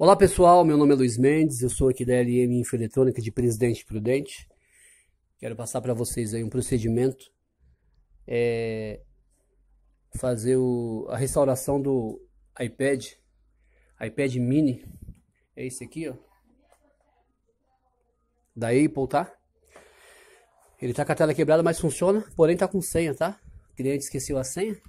Olá pessoal, meu nome é Luiz Mendes, eu sou aqui da LM Infoeletrônica de Presidente Prudente. Quero passar para vocês aí um procedimento, é fazer o, a restauração do iPad, iPad Mini, é esse aqui ó, da Apple, tá? Ele tá com a tela quebrada, mas funciona, porém tá com senha, tá? O cliente esqueceu a senha,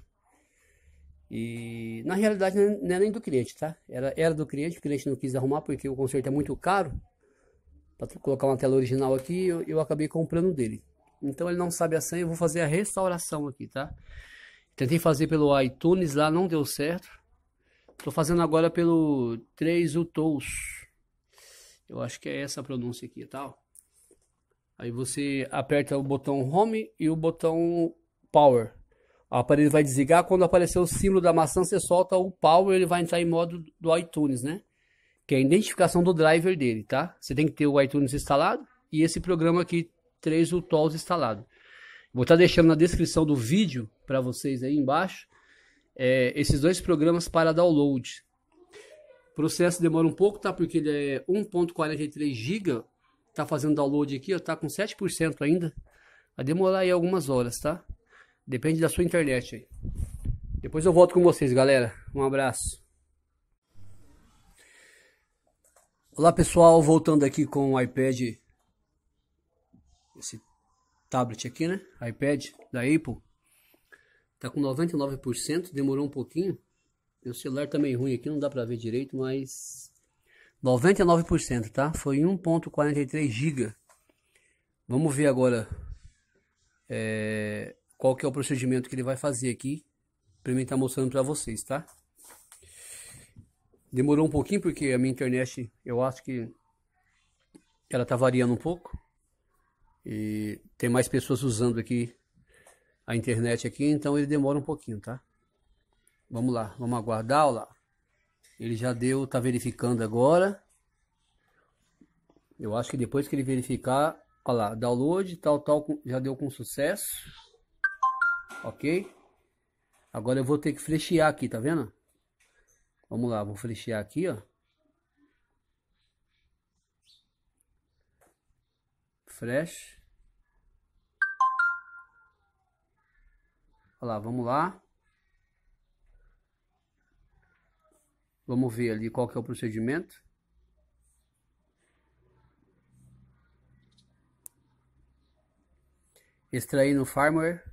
e na realidade não era é, é nem do cliente, tá? Era, era do cliente, o cliente não quis arrumar porque o conserto é muito caro. Para colocar uma tela original aqui, eu, eu acabei comprando dele. Então ele não sabe a senha, eu vou fazer a restauração aqui, tá? Tentei fazer pelo iTunes lá, não deu certo. Tô fazendo agora pelo 3 Utous. Eu acho que é essa a pronúncia aqui, tá? Aí você aperta o botão Home e o botão Power. O aparelho vai desligar. Quando aparecer o símbolo da maçã, você solta o power, ele vai entrar em modo do iTunes, né? Que é a identificação do driver dele, tá? Você tem que ter o iTunes instalado e esse programa aqui, 3 UTOLS instalado. Vou estar tá deixando na descrição do vídeo para vocês aí embaixo é, esses dois programas para download. O processo demora um pouco, tá? Porque ele é 1.43 GB, tá fazendo download aqui, ó, tá com 7% ainda. Vai demorar aí algumas horas, tá? Depende da sua internet aí. Depois eu volto com vocês, galera. Um abraço. Olá, pessoal. Voltando aqui com o iPad. Esse tablet aqui, né? iPad da Apple. Tá com 99%. Demorou um pouquinho. Meu celular tá meio ruim aqui, não dá pra ver direito, mas... 99%, tá? Foi 1.43 GB. Vamos ver agora... É qual que é o procedimento que ele vai fazer aqui, para mim estar tá mostrando para vocês, tá? Demorou um pouquinho porque a minha internet, eu acho que ela tá variando um pouco. E tem mais pessoas usando aqui a internet aqui, então ele demora um pouquinho, tá? Vamos lá, vamos aguardar, olha lá. Ele já deu, tá verificando agora. Eu acho que depois que ele verificar, olha lá, download, tal, tal, já deu com sucesso ok? Agora eu vou ter que flechear aqui, tá vendo? Vamos lá, vou flechear aqui, ó. Fresh. Olha lá, vamos lá. Vamos ver ali qual que é o procedimento. Extrair no firmware.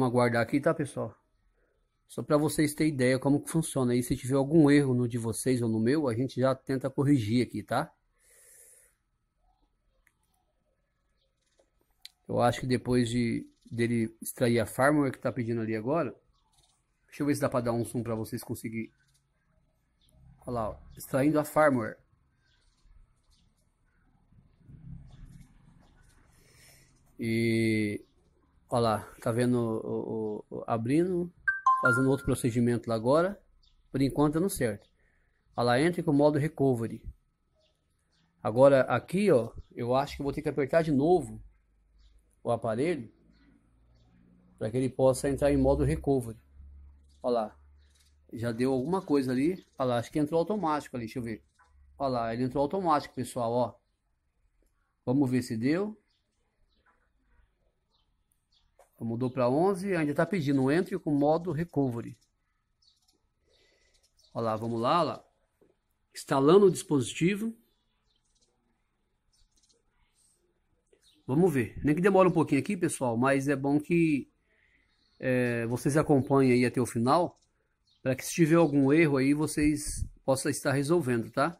Vamos aguardar aqui, tá, pessoal? Só para vocês terem ideia como que funciona. E se tiver algum erro no de vocês ou no meu, a gente já tenta corrigir aqui, tá? Eu acho que depois de dele extrair a firmware que tá pedindo ali agora, deixa eu ver se dá para dar um zoom para vocês conseguir. Olha lá, ó, extraindo a firmware. E Olha lá, tá vendo o, o, o, abrindo, fazendo outro procedimento lá agora. Por enquanto não certo. Olha lá, entra com o modo recovery. Agora aqui, ó, eu acho que vou ter que apertar de novo o aparelho para que ele possa entrar em modo recovery. Olha lá, já deu alguma coisa ali. Olha lá, acho que entrou automático ali, deixa eu ver. Olha lá, ele entrou automático, pessoal, ó. Vamos ver se deu mudou para 11, ainda está pedindo entre com modo recovery. Olha lá, vamos lá, olha lá. Instalando o dispositivo. Vamos ver. Nem que demore um pouquinho aqui, pessoal, mas é bom que é, vocês acompanhem aí até o final, para que se tiver algum erro aí, vocês possam estar resolvendo, tá?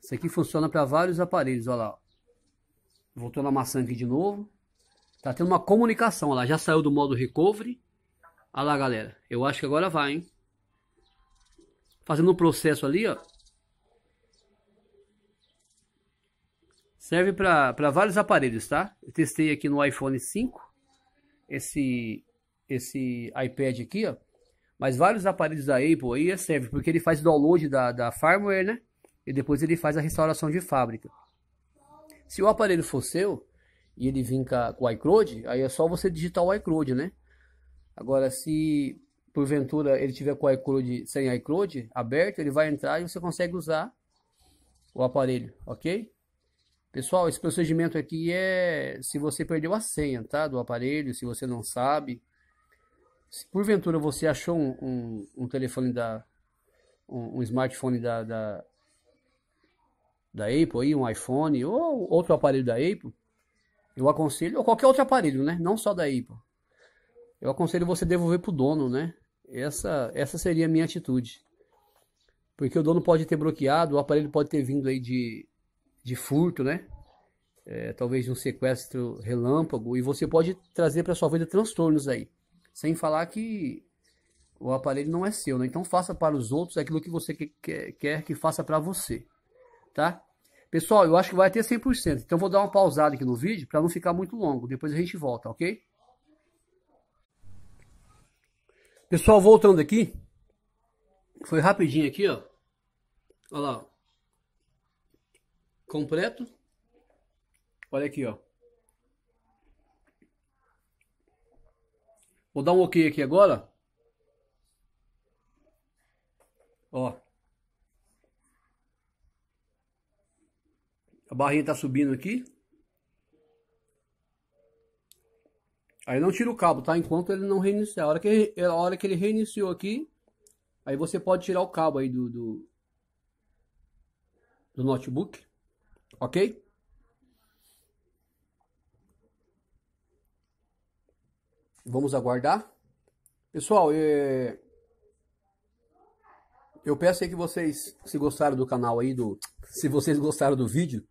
Isso aqui funciona para vários aparelhos, olha lá. Voltou na maçã aqui de novo. Tá tendo uma comunicação, ela já saiu do modo recovery. Olha lá, galera. Eu acho que agora vai, hein? Fazendo um processo ali, ó. Serve para vários aparelhos, tá? Eu testei aqui no iPhone 5. Esse, esse iPad aqui, ó. Mas vários aparelhos da Apple aí é, serve, porque ele faz download da, da firmware, né? E depois ele faz a restauração de fábrica. Se o aparelho for seu, e ele vem com o iCloud, aí é só você digitar o iCloud, né? Agora, se porventura ele tiver com o iCloud sem iCloud aberto, ele vai entrar e você consegue usar o aparelho, ok? Pessoal, esse procedimento aqui é se você perdeu a senha, tá? Do aparelho, se você não sabe. Se porventura você achou um, um, um telefone da... Um, um smartphone da, da, da Apple aí, um iPhone ou outro aparelho da Apple, eu aconselho, ou qualquer outro aparelho, né? Não só da Apple. Eu aconselho você devolver pro dono, né? Essa, essa seria a minha atitude. Porque o dono pode ter bloqueado, o aparelho pode ter vindo aí de, de furto, né? É, talvez de um sequestro relâmpago, e você pode trazer para sua vida transtornos aí. Sem falar que o aparelho não é seu, né? Então faça para os outros aquilo que você que, que, quer que faça para você, tá? Pessoal, eu acho que vai até 100%. Então, vou dar uma pausada aqui no vídeo para não ficar muito longo. Depois a gente volta, ok? Pessoal, voltando aqui. Foi rapidinho aqui, ó. Olha lá. Completo. Olha aqui, ó. Vou dar um ok aqui agora. Ó. A barrinha tá subindo aqui. Aí não tira o cabo, tá? Enquanto ele não reiniciar. A hora que ele, a hora que ele reiniciou aqui, aí você pode tirar o cabo aí do, do, do notebook. Ok? Vamos aguardar. Pessoal, é... eu peço aí que vocês, se gostaram do canal aí, do... se vocês gostaram do vídeo,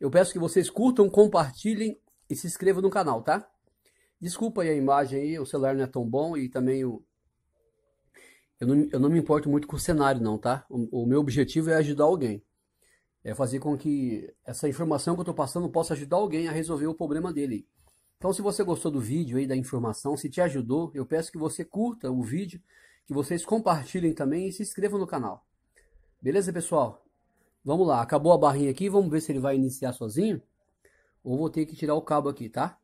eu peço que vocês curtam, compartilhem e se inscrevam no canal, tá? Desculpa aí a imagem aí, o celular não é tão bom e também o... Eu não, eu não me importo muito com o cenário não, tá? O, o meu objetivo é ajudar alguém. É fazer com que essa informação que eu estou passando possa ajudar alguém a resolver o problema dele. Então, se você gostou do vídeo aí, da informação, se te ajudou, eu peço que você curta o vídeo, que vocês compartilhem também e se inscrevam no canal. Beleza, pessoal? Vamos lá, acabou a barrinha aqui, vamos ver se ele vai iniciar sozinho. Ou vou ter que tirar o cabo aqui, tá?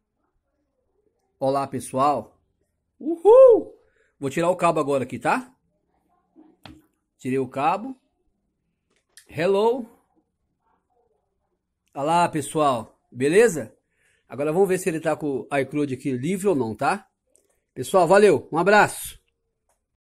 Olá, pessoal. Uhul! Vou tirar o cabo agora aqui, tá? Tirei o cabo. Hello. Olá, pessoal. Beleza? Agora vamos ver se ele tá com o iCloud aqui livre ou não, tá? Pessoal, valeu. Um abraço.